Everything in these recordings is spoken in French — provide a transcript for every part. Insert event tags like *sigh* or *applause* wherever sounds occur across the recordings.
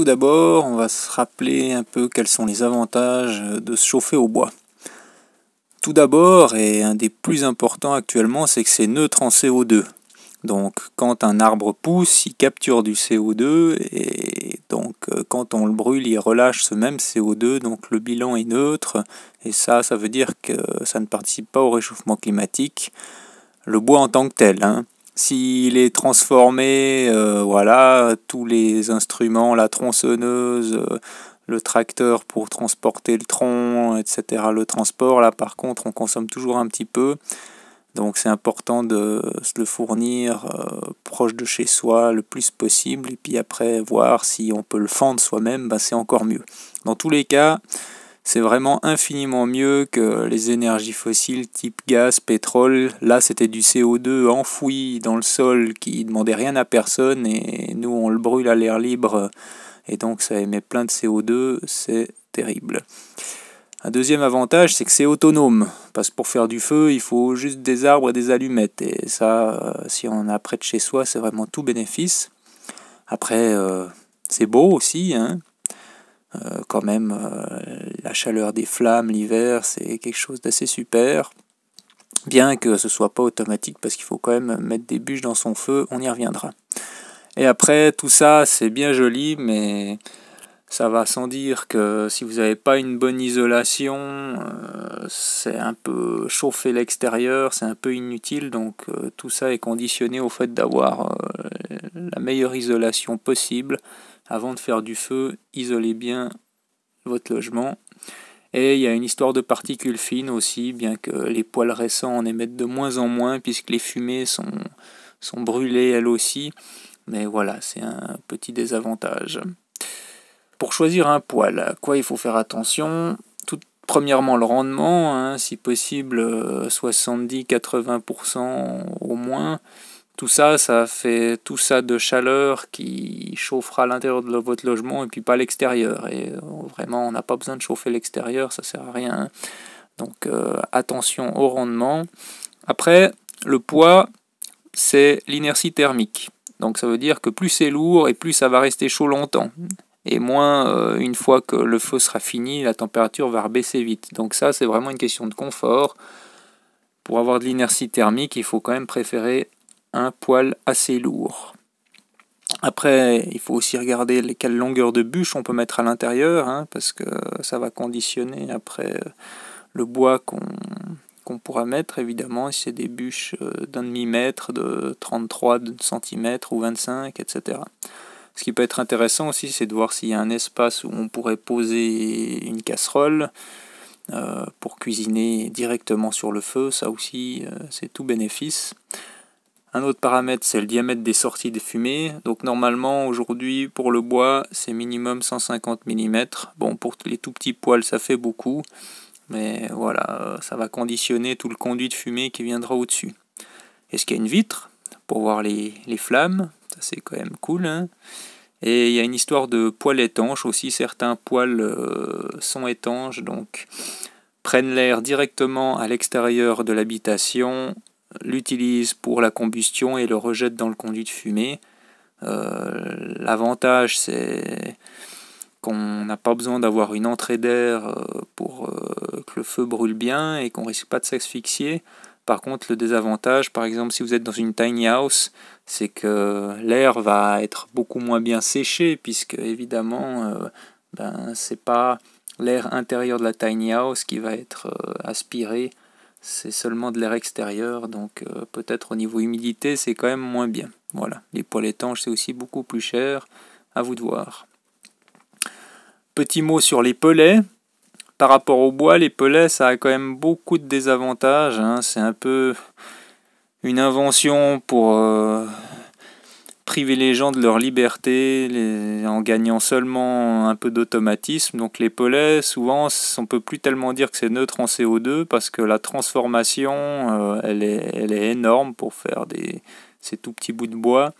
Tout d'abord, on va se rappeler un peu quels sont les avantages euh, de se chauffer au bois. Tout d'abord, et un des plus importants actuellement, c'est que c'est neutre en CO2. Donc quand un arbre pousse, il capture du CO2 et donc euh, quand on le brûle, il relâche ce même CO2, donc le bilan est neutre et ça, ça veut dire que ça ne participe pas au réchauffement climatique. Le bois en tant que tel. Hein s'il est transformé, euh, voilà, tous les instruments, la tronçonneuse, euh, le tracteur pour transporter le tronc, etc. Le transport, là par contre, on consomme toujours un petit peu. Donc c'est important de se le fournir euh, proche de chez soi le plus possible. Et puis après, voir si on peut le fendre soi-même, bah, c'est encore mieux. Dans tous les cas, c'est vraiment infiniment mieux que les énergies fossiles type gaz, pétrole. Là, c'était du CO2 enfoui dans le sol qui demandait rien à personne et nous, on le brûle à l'air libre et donc ça émet plein de CO2. C'est terrible. Un deuxième avantage, c'est que c'est autonome. Parce que pour faire du feu, il faut juste des arbres et des allumettes. Et ça, euh, si on en a près de chez soi, c'est vraiment tout bénéfice. Après, euh, c'est beau aussi. Hein euh, quand même, euh, la chaleur des flammes l'hiver, c'est quelque chose d'assez super. Bien que ce soit pas automatique, parce qu'il faut quand même mettre des bûches dans son feu, on y reviendra. Et après, tout ça, c'est bien joli, mais ça va sans dire que si vous n'avez pas une bonne isolation, euh, c'est un peu chauffer l'extérieur, c'est un peu inutile. Donc tout ça est conditionné au fait d'avoir la meilleure isolation possible avant de faire du feu, isolez bien votre logement. Et il y a une histoire de particules fines aussi, bien que les poils récents en émettent de moins en moins, puisque les fumées sont, sont brûlées elles aussi. Mais voilà, c'est un petit désavantage. Pour choisir un poil, à quoi il faut faire attention Tout, Premièrement, le rendement, hein, si possible 70-80% euh, au moins tout ça, ça fait tout ça de chaleur qui chauffera l'intérieur de votre logement et puis pas l'extérieur. Et euh, vraiment, on n'a pas besoin de chauffer l'extérieur, ça sert à rien. Hein. Donc euh, attention au rendement. Après, le poids, c'est l'inertie thermique. Donc ça veut dire que plus c'est lourd et plus ça va rester chaud longtemps. Et moins, euh, une fois que le feu sera fini, la température va rebaisser vite. Donc ça, c'est vraiment une question de confort. Pour avoir de l'inertie thermique, il faut quand même préférer un poil assez lourd. Après, il faut aussi regarder quelle longueur de bûche on peut mettre à l'intérieur, hein, parce que ça va conditionner après euh, le bois qu'on pourra mettre, évidemment, si c'est des bûches euh, d'un demi-mètre, de 33 cm ou 25, etc. Ce qui peut être intéressant aussi, c'est de voir s'il y a un espace où on pourrait poser une casserole euh, pour cuisiner directement sur le feu. Ça aussi, c'est tout bénéfice. Un autre paramètre, c'est le diamètre des sorties de fumée. Donc normalement, aujourd'hui, pour le bois, c'est minimum 150 mm. Bon, pour les tout petits poils, ça fait beaucoup. Mais voilà, euh, ça va conditionner tout le conduit de fumée qui viendra au-dessus. Est-ce qu'il y a une vitre pour voir les, flammes Ça, c'est quand même cool. Hein. et il y a une histoire de poils étanches aussi. Certains poils euh, sont étanches, donc prennent l'air directement à l'extérieur de l'habitation l'utilise pour la combustion et le rejette dans le conduit de fumée. Euh, l'avantage, c'est qu'on n'a pas besoin d'avoir une entrée d'air euh, pour euh, que le feu brûle bien et qu'on risque pas de s'asphyxier. Par contre, le désavantage, par exemple, si vous êtes dans une tiny house, c'est que l'air va être beaucoup moins bien séché, puisque évidemment, ce ben, c'est pas l'air intérieur de la tiny house qui va être aspiré c'est seulement de l'air extérieur, donc euh, peut-être au niveau humidité, c'est quand même moins bien. Voilà, les poils étanches, c'est aussi beaucoup plus cher, à vous de voir. Petit mot sur les pelets. Par rapport au bois, les pelets, ça a quand même beaucoup de désavantages. Hein. C'est un peu une invention pour... Euh, privilégiant de leur liberté en gagnant seulement un peu d'automatisme. Donc les pellets, souvent, on peut plus tellement dire que c'est neutre en CO2 parce que la transformation, euh, elle, est, énorme pour faire ces tout petits bouts de bois.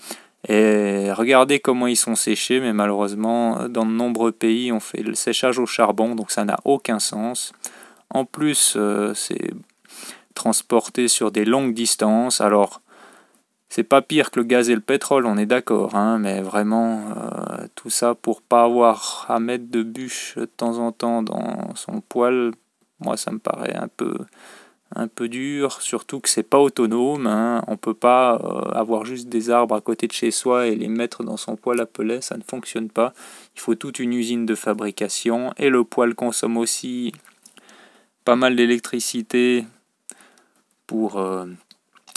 Et regardez comment ils sont séchés, mais malheureusement, dans de nombreux pays, on fait le séchage au charbon, donc ça n'a aucun sens. En plus, euh, c'est transporté sur des longues distances. Alors, c'est pas pire que le gaz et le pétrole, on est d'accord, hein, mais vraiment, euh, tout ça pour pas avoir à mettre de bûches de temps en temps dans son poêle, moi ça me paraît un peu, un peu dur, surtout que c'est pas autonome, hein. on peut pas euh, avoir juste des arbres à côté de chez soi et les mettre dans son poêle à pellet, ça ne fonctionne pas. Il faut toute une usine de fabrication, et le poêle consomme aussi pas mal d'électricité pour... Euh,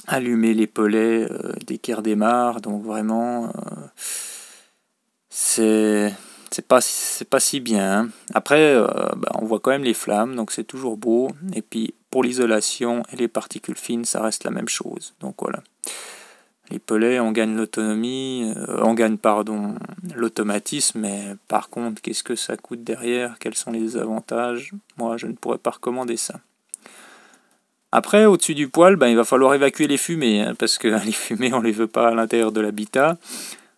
allumer les polets euh, dès qu'ils redémarre, donc vraiment, euh, c'est pas, pas si bien. Hein. Après, euh, bah, on voit quand même les flammes, donc c'est toujours beau. Et puis, pour l'isolation et les particules fines, ça reste la même chose. Donc voilà. Les pelets, on gagne l'autonomie, on gagne, pardon, l'automatisme, mais par contre, qu'est-ce que ça coûte derrière Quels sont les avantages Moi, je ne pourrais pas recommander ça. Après, au-dessus du poêle, ben, il va falloir évacuer les fumées, hein, parce que *laughs* les fumées, on ne les veut pas à l'intérieur de l'habitat.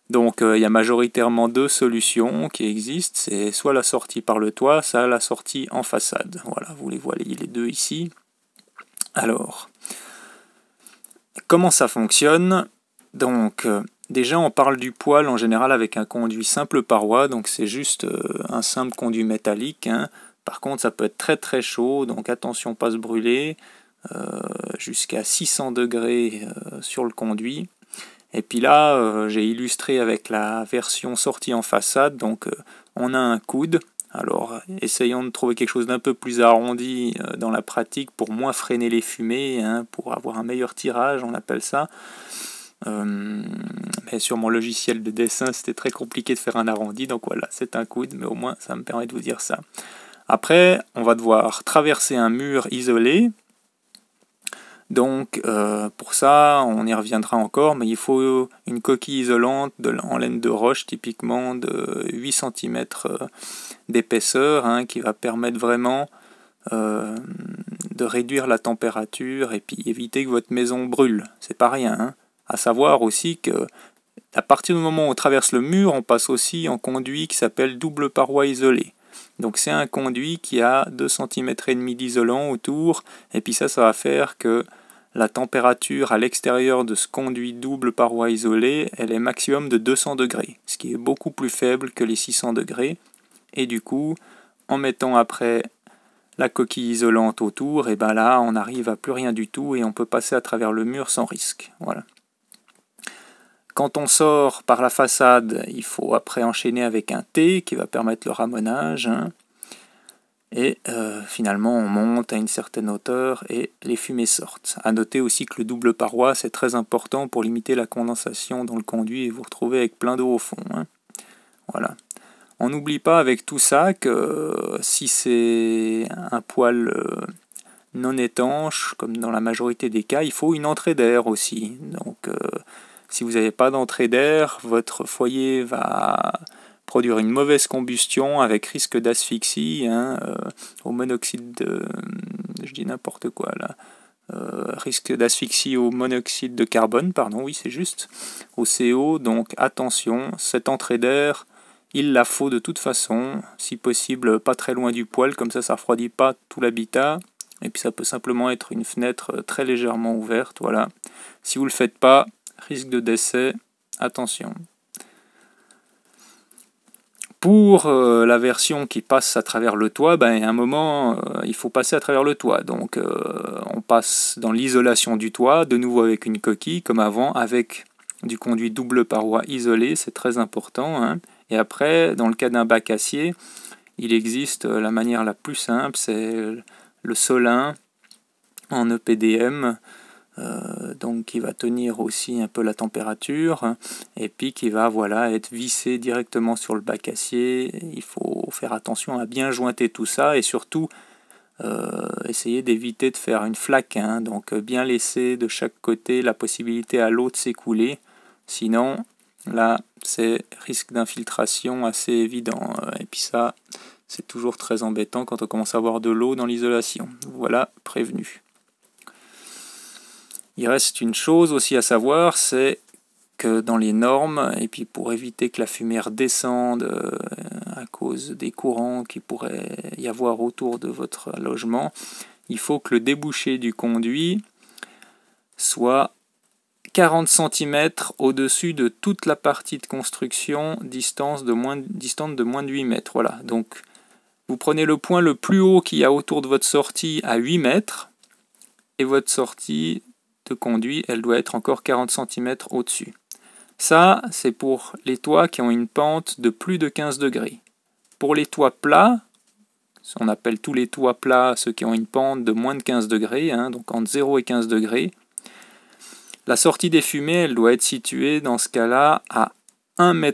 Donc euh, il y a majoritairement deux solutions qui existent, c'est soit la sortie par le toit, soit la sortie en façade. Voilà, vous les voyez les deux ici. Alors, comment ça fonctionne Donc euh, déjà on parle du poêle en général avec un conduit simple paroi, donc c'est juste euh, un simple conduit métallique. Hein. Par contre ça peut être très très chaud, donc attention pas se brûler. Euh, jusqu'à 600 degrés euh, sur le conduit. Et puis là, euh, j'ai illustré avec la version sortie en façade, donc on a un coude. Alors essayons de trouver quelque chose d'un peu plus arrondi dans la pratique pour moins freiner les fumées, hein, pour avoir un meilleur tirage, on appelle ça. mais sur mon logiciel de dessin, c'était très compliqué de faire un arrondi, donc voilà, c'est un coude, mais au moins ça me permet de vous dire ça. Après, on va devoir traverser un mur isolé, donc euh, pour ça, on y reviendra encore, mais il faut une coquille isolante en laine de roche, typiquement de 8 cm euh, d'épaisseur, hein, qui va permettre vraiment euh, de réduire la température et puis éviter que votre maison brûle. C'est pas rien. Hein. À savoir aussi que à partir du moment où on traverse le mur, on passe aussi en conduit qui s'appelle double paroi isolée. Donc c'est un conduit qui a 2 cm et demi d'isolant autour et puis ça ça va faire que la température à l'extérieur de ce conduit double paroi isolée, elle est maximum de 200 degrés, ce qui est beaucoup plus faible que les 600 degrés et du coup, en mettant après la coquille isolante autour, et ben là, on n'arrive à plus rien du tout et on peut passer à travers le mur sans risque. Voilà. Quand on sort par la façade, il faut après enchaîner avec un T qui va permettre le ramonage. Hein. Et euh, finalement, on monte à une certaine hauteur et les fumées sortent. A noter aussi que le double paroi, c'est très important pour limiter la condensation dans le conduit et vous retrouvez avec plein d'eau au fond. Hein. Voilà. On n'oublie pas avec tout ça que euh, si c'est un poil euh, non étanche, comme dans la majorité des cas, il faut une entrée d'air aussi. Donc si vous n'avez pas d'entrée d'air, votre foyer va produire une mauvaise combustion avec risque d'asphyxie hein, euh, au monoxyde de... je dis n'importe quoi là. Euh, risque d'asphyxie au monoxyde de carbone, pardon, oui c'est juste, au CO, donc attention, cette entrée d'air, il la faut de toute façon, si possible pas très loin du poêle, comme ça ça refroidit pas tout l'habitat, et puis ça peut simplement être une fenêtre euh, très légèrement ouverte, voilà. Si vous le faites pas, risque de décès, attention. Pour euh, la version qui passe à travers le toit, ben, à un moment, euh, il faut passer à travers le toit. Donc euh, on passe dans l'isolation du toit, de nouveau avec une coquille, comme avant, avec du conduit double paroi isolé, c'est très important. Hein. Et après, dans le cas d'un bac acier, il existe la manière la plus simple, c'est le solin en EPDM euh, donc qui va tenir aussi un peu la température hein, et puis qui va voilà être vissé directement sur le bac acier. Il faut faire attention à bien jointer tout ça et surtout euh, essayer d'éviter de faire une flaque. Hein. donc euh, bien laisser de chaque côté la possibilité à l'eau de s'écouler. Sinon, là, c'est risque d'infiltration assez évident. Et puis ça, c'est toujours très embêtant quand on commence à avoir de l'eau dans l'isolation. Voilà, prévenu. Il reste une chose aussi à savoir, c'est que dans les normes, et puis pour éviter que la fumée descende euh, à cause des courants qui pourraient y avoir autour de votre logement, il faut que le débouché du conduit soit 40 cm au-dessus de toute la partie de construction distance de moins, distante de moins de 8 mètres. Voilà, donc vous prenez le point le plus haut qu'il y a autour de votre sortie à 8 mètres et votre sortie conduit, elle doit être encore 40 cm au-dessus. Ça, c'est pour les toits qui ont une pente de plus de 15 degrés. Pour les toits plats, on appelle tous les toits plats ceux qui ont une pente de moins de 15 degrés, hein, donc entre 0 et 15 degrés, la sortie des fumées, elle doit être située dans ce cas-là à 1 m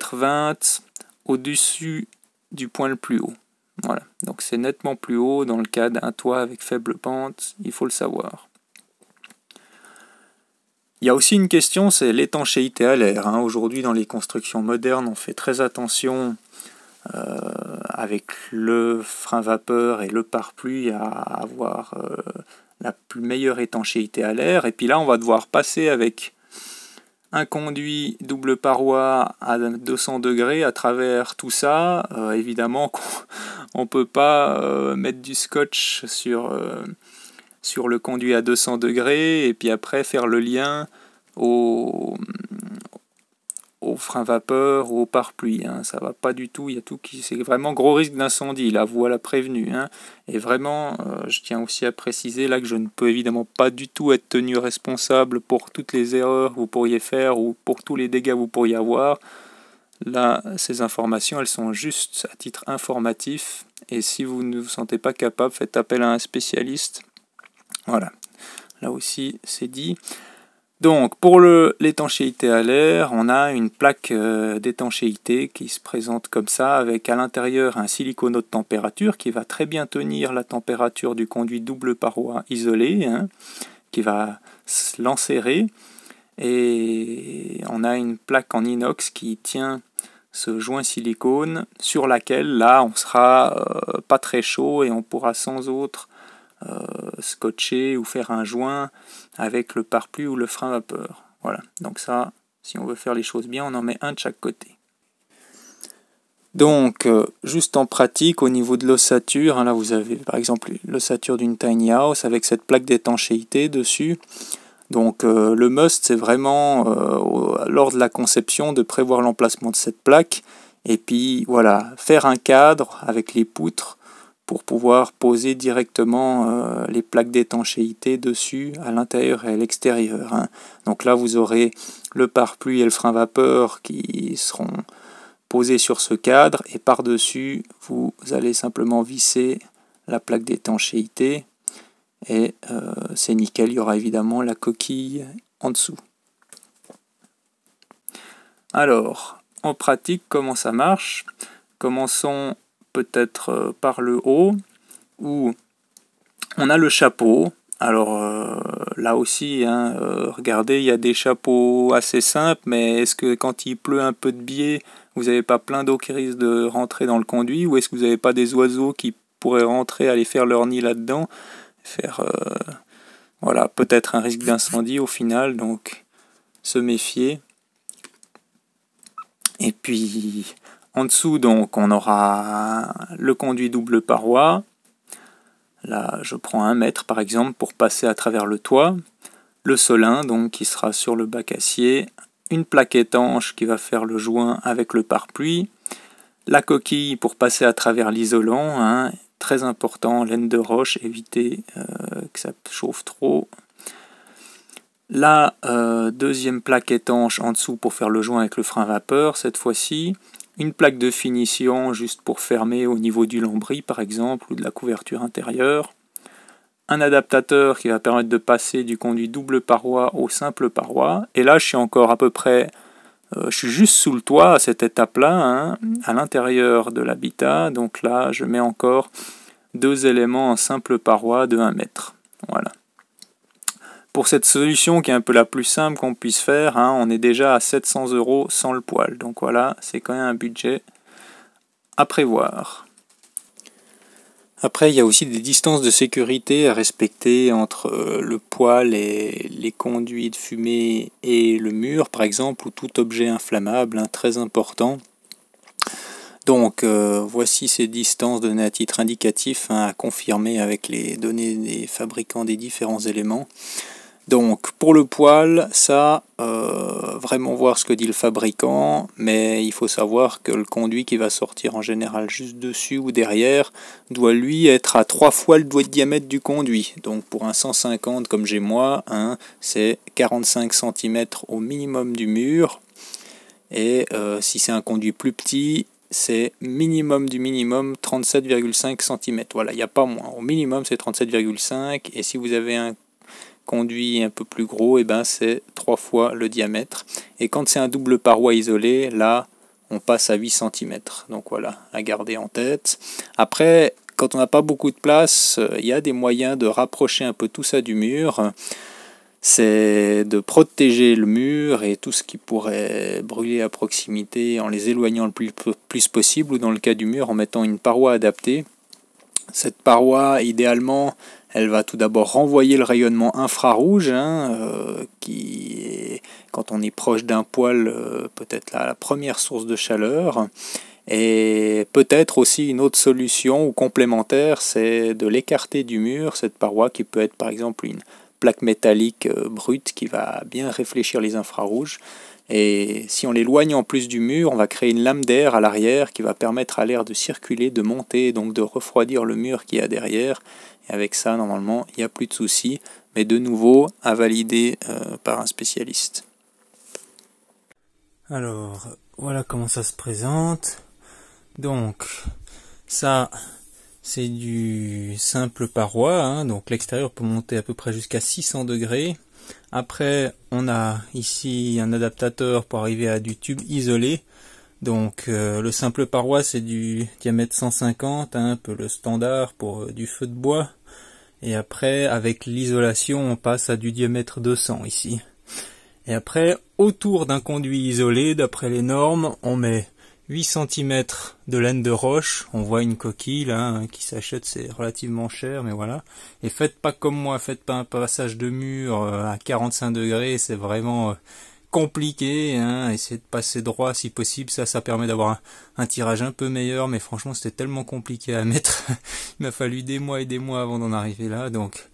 au-dessus du point le plus haut. Voilà, donc c'est nettement plus haut dans le cas d'un toit avec faible pente, il faut le savoir. Il y a aussi une question, c'est l'étanchéité à l'air. Hein. Aujourd'hui, dans les constructions modernes, on fait très attention euh, avec le frein vapeur et le pare-pluie à avoir euh, la plus meilleure étanchéité à l'air. Et puis là, on va devoir passer avec un conduit double paroi à 200 degrés à travers tout ça. Euh, évidemment, *laughs* on ne peut pas mettre du scotch sur sur le conduit à 200 degrés et puis après faire le lien au, au frein vapeur ou au pare-pluie. Hein. Ça va pas du tout. Il y a tout qui, c'est vraiment gros risque d'incendie. La l'a prévenue. Hein. Et vraiment, euh, je tiens aussi à préciser là que je ne peux évidemment pas du tout être tenu responsable pour toutes les erreurs que vous pourriez faire ou pour tous les dégâts que vous pourriez avoir. Là, ces informations, elles sont juste à titre informatif. Et si vous ne vous sentez pas capable, faites appel à un spécialiste voilà, là aussi c'est dit. Donc pour l'étanchéité à l'air, on a une plaque euh, d'étanchéité qui se présente comme ça, avec à l'intérieur un silicone haute température qui va très bien tenir la température du conduit double paroi isolé, hein, qui va l'enserrer. Et on a une plaque en inox qui tient ce joint silicone sur laquelle là on sera euh, pas très chaud et on pourra sans autre euh, scotcher ou faire un joint avec le parplu ou le frein vapeur. Voilà, donc ça, si on veut faire les choses bien, on en met un de chaque côté. Donc, euh, juste en pratique, au niveau de l'ossature, hein, là vous avez par exemple l'ossature d'une tiny house avec cette plaque d'étanchéité dessus. Donc euh, le must, c'est vraiment lors de la conception de prévoir l'emplacement de cette plaque. Et puis voilà, faire un cadre avec les poutres pour pouvoir poser directement euh, les plaques d'étanchéité dessus à l'intérieur et à l'extérieur. Hein. Donc là, vous aurez le pare-pluie et le frein vapeur qui seront posés sur ce cadre et par-dessus, vous allez simplement visser la plaque d'étanchéité et euh, c'est nickel, il y aura évidemment la coquille en dessous. Alors, en pratique, comment ça marche Commençons peut-être euh, par le haut, où on a le chapeau. Alors euh, là aussi, hein, euh, regardez, il y a des chapeaux assez simples, mais est-ce que quand il pleut un peu de biais, vous n'avez pas plein d'eau qui risque de rentrer dans le conduit, ou est-ce que vous n'avez pas des oiseaux qui pourraient rentrer, aller faire leur nid là-dedans, faire voilà, peut-être un risque d'incendie au final, donc se méfier. Et puis, en dessous, donc, on aura le conduit double paroi. Là, je prends un mètre, par exemple, pour passer à travers le toit. Le solin, donc, qui sera sur le bac acier. Une plaque étanche qui va faire le joint avec le pare-pluie. La coquille pour passer à travers l'isolant, hein. très important, laine de roche, éviter euh, que ça chauffe trop. La euh, deuxième plaque étanche en dessous pour faire le joint avec le frein vapeur cette fois-ci une plaque de finition juste pour fermer au niveau du lambris par exemple ou de la couverture intérieure, un adaptateur qui va permettre de passer du conduit double paroi au simple paroi, et là je suis encore à peu près, euh, je suis juste sous le toit à cette étape-là, hein, à l'intérieur de l'habitat, donc là je mets encore deux éléments en simple paroi de 1 mètre. Voilà. Pour cette solution qui est un peu la plus simple qu'on puisse faire, hein, on est déjà à 700 euros sans le poil. Donc voilà, c'est quand même un budget à prévoir. Après, il y a aussi des distances de sécurité à respecter entre euh, le poêle et les conduits de fumée et le mur, par exemple, ou tout objet inflammable, hein, très important. Donc, euh, voici ces distances données à titre indicatif hein, à confirmer avec les données des fabricants des différents éléments. Donc pour le poil, ça, euh, vraiment voir ce que dit le fabricant, mais il faut savoir que le conduit qui va sortir en général juste dessus ou derrière doit lui être à 3 fois le doigt de diamètre du conduit. Donc pour un 150 comme j'ai moi, hein, c'est 45 cm au minimum du mur. Et euh, si c'est un conduit plus petit, c'est minimum du minimum 37,5 cm. Voilà, il n'y a pas moins. Au minimum, c'est 37,5. Et si vous avez un conduit un peu plus gros, et eh ben c'est trois fois le diamètre. Et quand c'est un double paroi isolé, là, on passe à 8 cm. Donc voilà, à garder en tête. Après, quand on n'a pas beaucoup de place, il y a des moyens de rapprocher un peu tout ça du mur. C'est de protéger le mur et tout ce qui pourrait brûler à proximité en les éloignant le plus possible ou dans le cas du mur en mettant une paroi adaptée. Cette paroi, idéalement, elle va tout d'abord renvoyer le rayonnement infrarouge, hein, euh, qui quand on est proche d'un poil, euh, peut-être la, première source de chaleur. Et peut-être aussi une autre solution ou complémentaire, c'est de l'écarter du mur, cette paroi qui peut être par exemple une plaque métallique euh, brute qui va bien réfléchir les infrarouges. Et si on l'éloigne en plus du mur, on va créer une lame d'air à l'arrière qui va permettre à l'air de circuler, de monter, donc de refroidir le mur qu'il y a derrière. Et avec ça, normalement, il n'y a plus de soucis, Mais de nouveau, à valider euh, par un spécialiste. Alors, voilà comment ça se présente. Donc, ça, c'est du simple paroi. Hein. donc l'extérieur peut monter à peu près jusqu'à 600 degrés. Après, on a ici un adaptateur pour arriver à du tube isolé. Donc euh, le simple paroi, c'est du diamètre 150, un peu le standard pour euh, du feu de bois. Et après avec l'isolation on passe à du diamètre 200 ici. Et après autour d'un conduit isolé d'après les normes on met 8 cm de laine de roche, on voit une coquille là hein, qui s'achète, c'est relativement cher, mais voilà. Et faites pas comme moi, faites pas un passage de mur euh, à 45 degrés, c'est vraiment euh, compliqué. Hein. Essayez de passer droit si possible, ça, ça permet d'avoir un, tirage un peu meilleur, mais franchement c'était tellement compliqué à *laughs* mettre, il m'a fallu des mois et des mois avant d'en arriver là, donc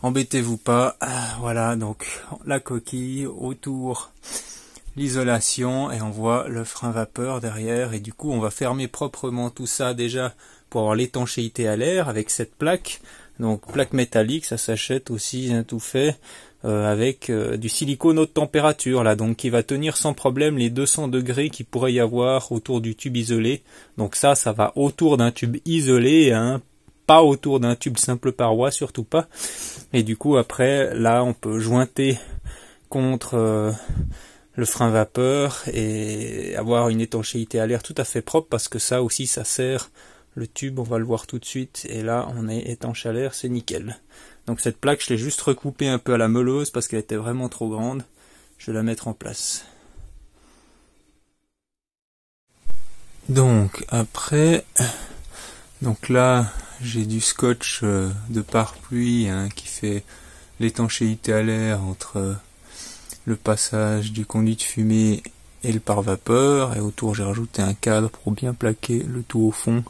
embêtez-vous pas. Ah, voilà, donc la coquille autour l'isolation et on voit le frein vapeur derrière et du coup on va fermer proprement tout ça déjà pour avoir l'étanchéité à l'air avec cette plaque donc plaque métallique ça s'achète aussi hein, tout fait euh, avec euh, du silicone haute température là donc qui va tenir sans problème les 200 degrés qui pourrait y avoir autour du tube isolé donc ça ça va autour d'un tube isolé hein, pas autour d'un tube simple paroi surtout pas et du coup après là on peut jointer contre euh, le frein vapeur et avoir une étanchéité à l'air tout à fait propre parce que ça aussi ça sert le tube on va le voir tout de suite et là on est étanche à l'air c'est nickel donc cette plaque je l'ai juste recoupée un peu à la meuleuse parce qu'elle était vraiment trop grande je vais la mettre en place donc après donc là j'ai du scotch euh, de parapluie hein, qui fait l'étanchéité à l'air entre euh, le passage du conduit de fumée et le pare-vapeur. Et autour, j'ai rajouté un cadre pour bien plaquer le tout au fond.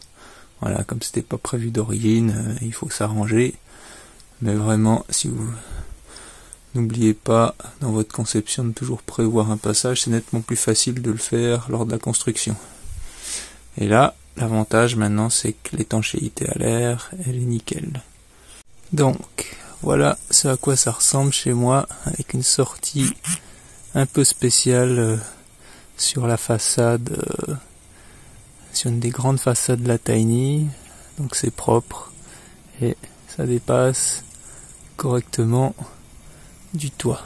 Voilà, comme c'était pas prévu d'origine, euh, il faut s'arranger. Mais vraiment, si vous n'oubliez pas dans votre conception de toujours prévoir un passage, c'est nettement plus facile de le faire lors de la construction. Et là, l'avantage maintenant, c'est que l'étanchéité à l'air, elle est nickel. Donc, voilà ce à quoi ça ressemble chez moi, avec une sortie un peu spéciale euh, sur la façade, euh, sur une des grandes façades de la Tiny. Donc c'est propre et ça dépasse correctement du toit.